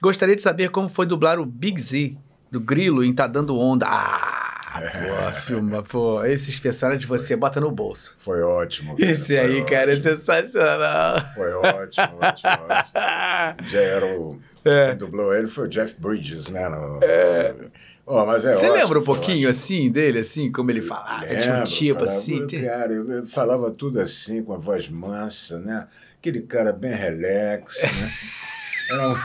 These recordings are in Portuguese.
Gostaria de saber como foi dublar o Big Z do Grilo em Tá Dando Onda. Ah! Pô, é. filma, pô, esses personagens você bota no bolso. Foi ótimo. Cara, Esse foi aí, ótimo. cara, é sensacional. Foi ótimo, ótimo, ótimo. Já era o. É. Quem dublou ele foi o Jeff Bridges, né? No, é. Oh, mas é Você ótimo, lembra um pouquinho assim dele, assim, como ele falava, lembro, de um tipo assim, falava, assim? Eu, cara, eu falava tudo assim, com a voz mansa, né? Aquele cara bem relax, né? Era um.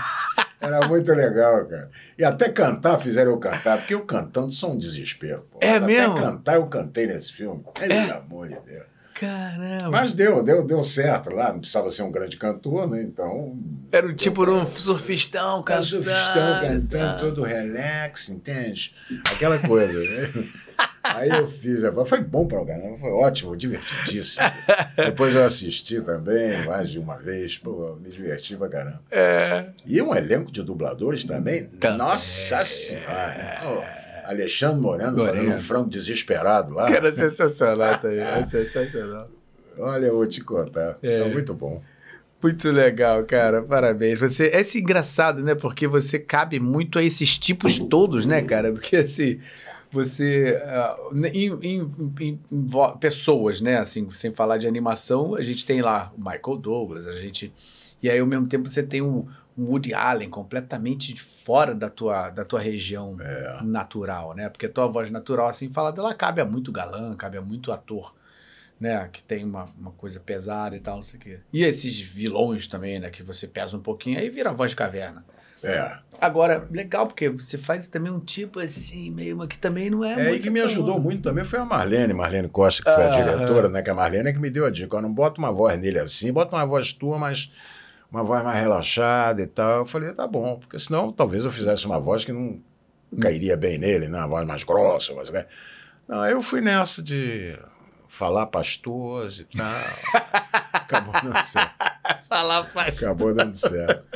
Era muito legal, cara. E até cantar fizeram eu cantar, porque eu cantando sou um desespero. Pô. É até mesmo? Até cantar eu cantei nesse filme. É, é, pelo amor de Deus. Caramba. Mas deu, deu, deu certo lá. Não precisava ser um grande cantor, né? Então. Era tipo um surfistão cantando. Um surfistão cantando, tá. todo relax, entende? Aquela coisa, né? Aí eu fiz, né? foi bom para o caramba, né? foi ótimo, divertidíssimo. Depois eu assisti também, mais de uma vez, pô, me diverti pra caramba. É. E um elenco de dubladores também, também. nossa senhora. Alexandre Moreno, Moreno. um frango desesperado lá. Que era sensacional também, era sensacional. Olha, eu vou te contar, é, é muito bom. Muito legal, cara. Parabéns. Você é engraçado, né? Porque você cabe muito a esses tipos todos, né, cara? Porque assim, você. Uh, em, em, em, em, pessoas, né? Assim, sem falar de animação, a gente tem lá o Michael Douglas, a gente. E aí, ao mesmo tempo, você tem o, um Woody Allen completamente fora da tua, da tua região é. natural, né? Porque a tua voz natural, assim, falada, ela cabe a muito galã, cabe a muito ator, né? Que tem uma, uma coisa pesada e tal, não sei o quê. E esses vilões também, né? Que você pesa um pouquinho, aí vira voz de caverna. É. Agora, legal, porque você faz também um tipo assim, meio que também não é, é muito. E que me ajudou mundo. muito também foi a Marlene, Marlene Costa, que foi ah, a diretora, é. né? Que a Marlene é que me deu a dica. Não bota uma voz nele assim, bota uma voz tua, mas uma voz mais relaxada e tal. Eu falei, tá bom, porque senão talvez eu fizesse uma voz que não cairia bem nele, né? Uma voz mais grossa, mas. Não, eu fui nessa de falar pastores e tal. Acabou dando certo. falar pastores. Acabou dando certo.